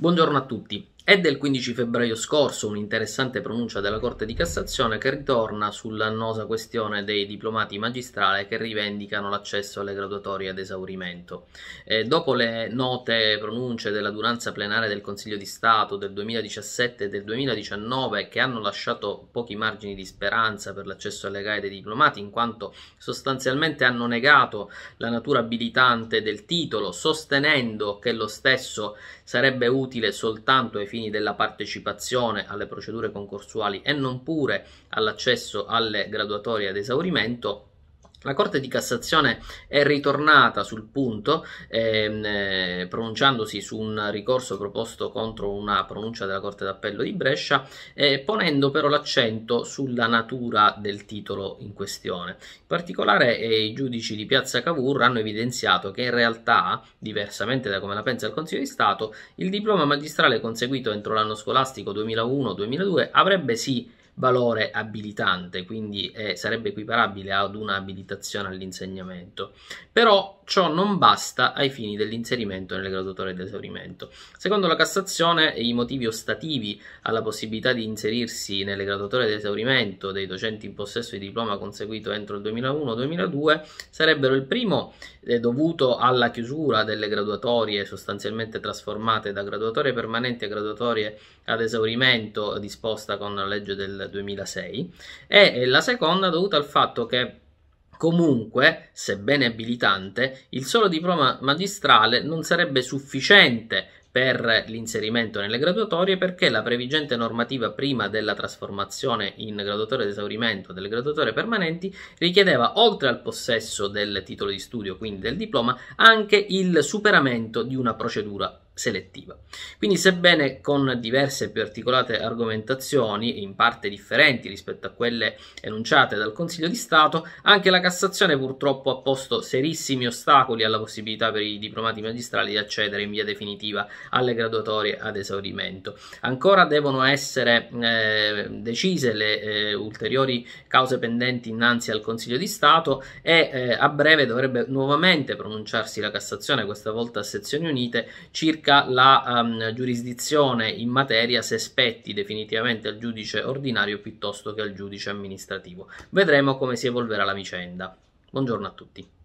Buongiorno a tutti. È del 15 febbraio scorso un'interessante pronuncia della Corte di Cassazione che ritorna sull'annosa questione dei diplomati magistrali che rivendicano l'accesso alle graduatorie ad esaurimento. E eh, dopo le note pronunce della duranza plenaria del Consiglio di Stato del 2017 e del 2019 che hanno lasciato pochi margini di speranza per l'accesso alle gare dei diplomati in quanto sostanzialmente hanno negato la natura abilitante del titolo sostenendo che lo stesso sarebbe utile soltanto ai fini fini della partecipazione alle procedure concorsuali e non pure all'accesso alle graduatorie ad esaurimento la Corte di Cassazione è ritornata sul punto, ehm, eh, pronunciandosi su un ricorso proposto contro una pronuncia della Corte d'Appello di Brescia, eh, ponendo però l'accento sulla natura del titolo in questione. In particolare eh, i giudici di Piazza Cavour hanno evidenziato che in realtà, diversamente da come la pensa il Consiglio di Stato, il diploma magistrale conseguito entro l'anno scolastico 2001-2002 avrebbe sì valore abilitante, quindi è, eh, sarebbe equiparabile ad una abilitazione all'insegnamento. Però ciò non basta ai fini dell'inserimento nelle graduatorie di esaurimento. Secondo la Cassazione, i motivi ostativi alla possibilità di inserirsi nelle graduatorie di esaurimento dei docenti in possesso di diploma conseguito entro il 2001-2002 sarebbero il primo eh, dovuto alla chiusura delle graduatorie sostanzialmente trasformate da graduatorie permanenti a graduatorie ad esaurimento disposta con la legge del 2006 e eh, la seconda dovuta al fatto che Comunque, sebbene abilitante, il solo diploma magistrale non sarebbe sufficiente per l'inserimento nelle graduatorie perché la previgente normativa prima della trasformazione in graduatoria d'esaurimento delle graduatorie permanenti richiedeva oltre al possesso del titolo di studio, quindi del diploma, anche il superamento di una procedura selettiva. Quindi sebbene con diverse e più articolate argomentazioni, in parte differenti rispetto a quelle enunciate dal Consiglio di Stato, anche la Cassazione purtroppo ha posto serissimi ostacoli alla possibilità per i diplomati magistrali di accedere in via definitiva alle graduatorie ad esaurimento. Ancora devono essere eh, decise le eh, ulteriori cause pendenti innanzi al Consiglio di Stato e eh, a breve dovrebbe nuovamente pronunciarsi la Cassazione, questa volta a sezioni unite, circa circa la um, giurisdizione in materia se spetti definitivamente al giudice ordinario piuttosto che al giudice amministrativo. Vedremo come si evolverà la vicenda. Buongiorno a tutti.